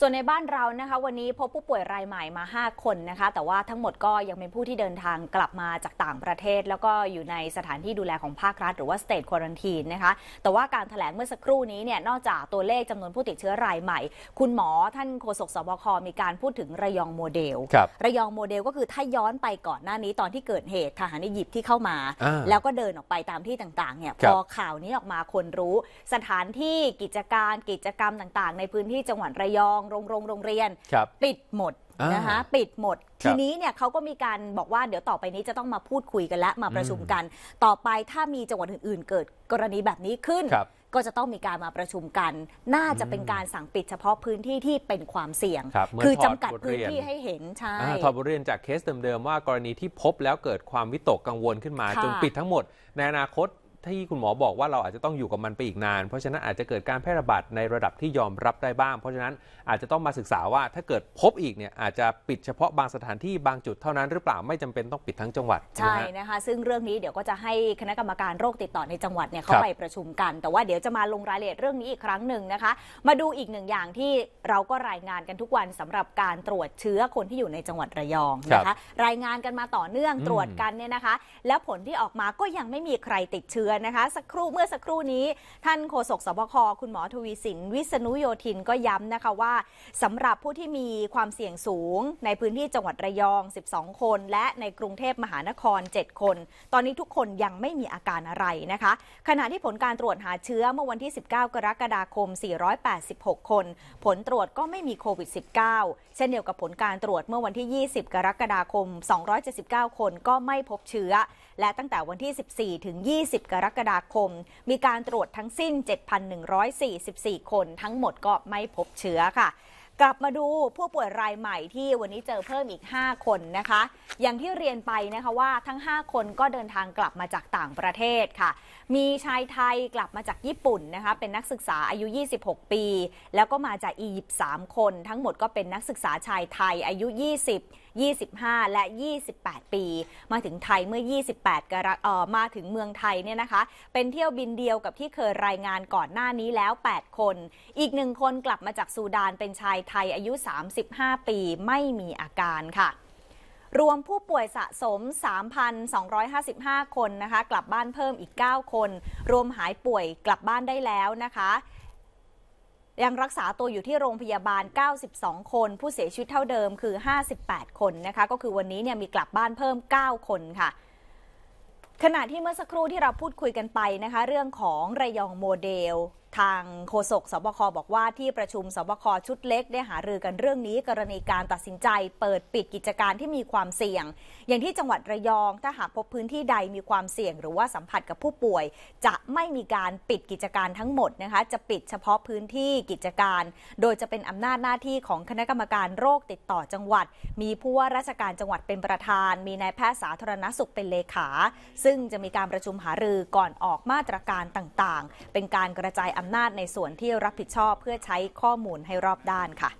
ส่วนในบ้านเรานะคะวันนี้พบผู้ป่วยรายใหม่มา 5 คนนะคะแต่ว่าทั้งหมดก็ยังเป็นผู้ที่เดินทางกลับมาจากต่างประเทศ แล้วก็อยู่ในสถานที่ดูแลของภาครัฐ หรือว่า state quarantine นะคะแต่ว่าการถแถลงเมื่อสักครู่นี้เนี่ยนอกจากตัวเลขจำนวนผู้ติดเชื้อรายใหม่ คุณหมอท่านโฆษกสบคมีการพูดถึงระยองโมเดลรระยองโมเดลก็คือถ้าย้อนไปก่อนหน้านี้ตอนที่เกิดเหตุทหารอียิปต์ที่เข้ามา แล้วก็เดินออกไปตามที่ต่างๆเนี่ยพอข่าวนี้ออกมาคนรู้ สถานที่กิจการกิจกรรมต่างๆ ในพื้นที่จังหวัดระยองโรงโรงโรงเรียนปิดหมดนะคะปิดหมด ทีนี้เนี่ยเขาก็มีการบอกว่าเดี๋ยวต่อไปนี้จะต้องมาพูดคุยกันและมาประชุมกัน ต่อไปถ้ามีจังหวัดอื่นๆ เกิดกรณีแบบนี้ขึ้น ก็จะต้องมีการมาประชุมกัน น่าจะเป็นการสั่งปิดเฉพาะพื้นที่ที่เป็นความเสี่ยงคคือจำกัดพื้นที่ให้เห็นใช่ถอดบทเรียนจากเคสเดิมๆว่ากรณีที่พบแล้วเกิดความวิตกกังวลขึ้นมาจนปิดทั้งหมด ในอนาคตที่คุณหมอบอกว่าเราอาจจะต้องอยู่กับมันไปอีกนาน เพราะฉะนั้นอาจจะเกิดการแพร่ระบาดในระดับที่ยอมรับได้บ้าง เพราะฉะนั้นอาจจะต้องมาศึกษาว่าถ้าเกิดพบอีกเนี่ยอาจจะปิดเฉพาะบางสถานที่บางจุดเท่านั้นหรือเปล่าไม่จำเป็นต้องปิดทั้งจังหวัด ใช่นะคะซึ่งเรื่องนี้เดี๋ยวก็จะให้คณะกรรมการโรคติดต่อในจังหวัดเนี่ยเขาไปประชุมกัน แต่ว่าเดี๋ยวจะมาลงรายละเอียดเรื่องนี้อีกครั้งหนึ่งนะคะ มาดูอีกหนึ่งอย่างที่เราก็รายงานกันทุกวันสำหรับการตรวจเชื้อคนที่อยู่ในจังหวัดระยองนะคะรายงานกันมาต่อเนื่องตรวจกันเนี่ยนะคะ แล้วผลที่ออกมาก็ยังไม่มีใครติดเชื้ออนนะคะสักครู่เมื่อสักครู่นี้ท่านโฆษกสบคคุณหมอทวีสิน วิษณุโยธินก็ย้ำนะคะว่าสำหรับผู้ที่มีความเสี่ยงสูงในพื้นที่จังหวัดระยอง 12 คน และในกรุงเทพมหานคร 7 คน ตอนนี้ทุกคนยังไม่มีอาการอะไรนะคะขณะที่ผลการตรวจหาเชื้อเมื่อวันที่ 19 กรกฎาคม 486 คนผลตรวจก็ไม่มีโควิด -19 เช่นเดียวกับผลการตรวจเมื่อวันที่ 20 กรกฎาคม 279 คนก็ไม่พบเชื้อ และตั้งแต่วันที่ 14 ถึง 20กรรกฎาคมมีการตรวจทั้งสิ้น 7,144 คน ทั้งหมดก็ไม่พบเชื้อค่ะ กลับมาดูผู้ป่วยรายใหม่ที่วันนี้เจอเพิ่มอีก 5 คนนะคะ อย่างที่เรียนไปนะคะว่าทั้ง 5 คนก็เดินทางกลับมาจากต่างประเทศค่ะ มีชายไทยกลับมาจากญี่ปุ่นนะคะเป็นนักศึกษาอายุ 26 ปี แล้วก็มาจากอียิปต์ 3 คน ทั้งหมดก็เป็นนักศึกษาชายไทยอายุ 20 25 และ 28 ปี มาถึงไทยเมื่อ 28 กรกฎมาถึงเมืองไทยเนี่ยนะคะ เป็นเที่ยวบินเดียวกับที่เคยรายงานก่อนหน้านี้แล้ว 8 คน อีกหนึ่งคนกลับมาจากซูดานเป็นชายไทยอายุ 35 ปี ไม่มีอาการค่ะ รวมผู้ป่วยสะสม 3,255 คนนะคะ กลับบ้านเพิ่มอีก 9 คน รวมหายป่วยกลับบ้านได้แล้วนะคะยังรักษาตัวอยู่ที่โรงพยาบาล 92 คน ผู้เสียชีวิตเท่าเดิมคือ 58 คนนะคะ ก็คือวันนี้เนี่ยมีกลับบ้านเพิ่ม 9 คนค่ะ ขณะที่เมื่อสักครู่ที่เราพูดคุยกันไปนะคะ เรื่องของระยองโมเดลทางโฆษกสบคบอกว่าที่ประชุมสบคชุดเล็ก ได้หารือกันเรื่องนี้ กรณีการตัดสินใจ เปิดปิดกิจการที่มีความเสี่ยง อย่างที่จังหวัดระยองถ้าหากพบพื้นที่ใดมีความเสี่ยง หรือว่าสัมผัสกับผู้ป่วย จะไม่มีการปิดกิจการทั้งหมดนะคะจะปิดเฉพาะพื้นที่กิจการ โดยจะเป็นอำนาจหน้าที่ของคณะกรรมการโรคติดต่อจังหวัด มีผู้ว่าราชการจังหวัดเป็นประธาน มีนายแพทย์สาธารณสุขเป็นเลขา ซึ่งจะมีการประชุมหารือก่อนออกมาตรการต่างๆ เป็นการกระจายอำอำนาจในส่วนที่รับผิดชอบเพื่อใช้ข้อมูลให้รอบด้านค่ะ